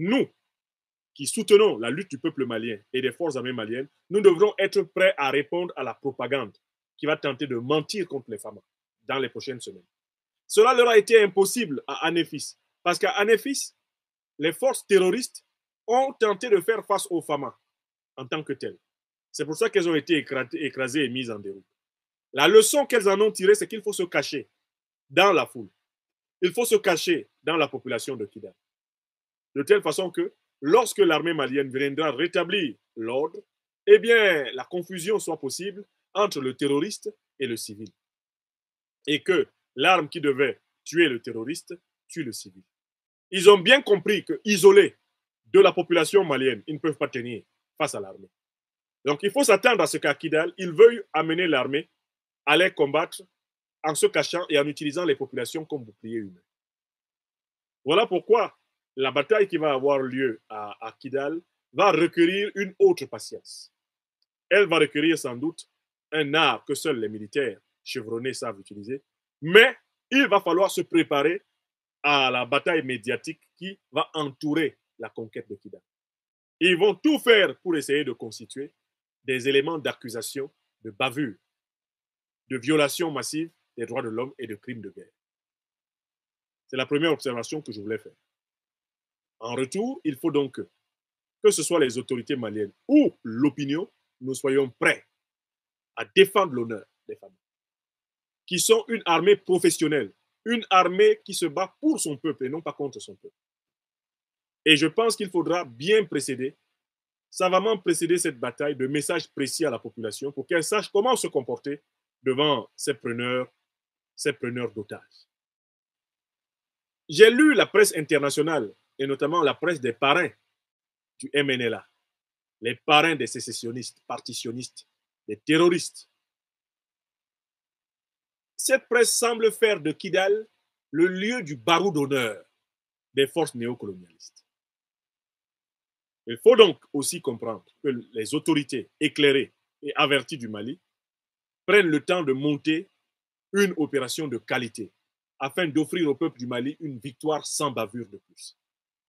nous qui soutenons la lutte du peuple malien et des forces armées maliennes, nous devrons être prêts à répondre à la propagande qui va tenter de mentir contre les femmes dans les prochaines semaines. Cela leur a été impossible à Anéfis, parce qu'à Anéfis, les forces terroristes ont tenté de faire face aux FAMA en tant que telles. C'est pour ça qu'elles ont été écrasées et mises en déroute. La leçon qu'elles en ont tirée, c'est qu'il faut se cacher dans la foule. Il faut se cacher dans la population de Kidal de telle façon que lorsque l'armée malienne viendra rétablir l'ordre, eh bien, la confusion soit possible entre le terroriste et le civil. Et que l'arme qui devait tuer le terroriste tue le civil. Ils ont bien compris que isolés de la population malienne, ils ne peuvent pas tenir face à l'armée. Donc il faut s'attendre à ce qu'Akidal, Kidal, ils veuillent amener l'armée à les combattre en se cachant et en utilisant les populations comme boucliers humains. Voilà pourquoi la bataille qui va avoir lieu à, Kidal va requérir une autre patience. Elle va requérir sans doute un art que seuls les militaires chevronnés savent utiliser, mais il va falloir se préparer à la bataille médiatique qui va entourer la conquête de Kidal. Ils vont tout faire pour essayer de constituer des éléments d'accusation, de bavure, de violation massive des droits de l'homme et de crimes de guerre. C'est la première observation que je voulais faire. En retour, il faut donc que ce soit les autorités maliennes ou l'opinion, nous soyons prêts à défendre l'honneur des familles, qui sont une armée professionnelle, une armée qui se bat pour son peuple et non pas contre son peuple. Et je pense qu'il faudra bien précéder, savamment précéder cette bataille de messages précis à la population pour qu'elle sache comment se comporter devant ces preneurs, ces preneurs d'otages. J'ai lu la presse internationale et notamment la presse des parrains du MNLA, les parrains des sécessionnistes, partitionnistes, des terroristes. Cette presse semble faire de Kidal le lieu du barreau d'honneur des forces néocolonialistes. Il faut donc aussi comprendre que les autorités éclairées et averties du Mali prennent le temps de monter une opération de qualité afin d'offrir au peuple du Mali une victoire sans bavure de plus.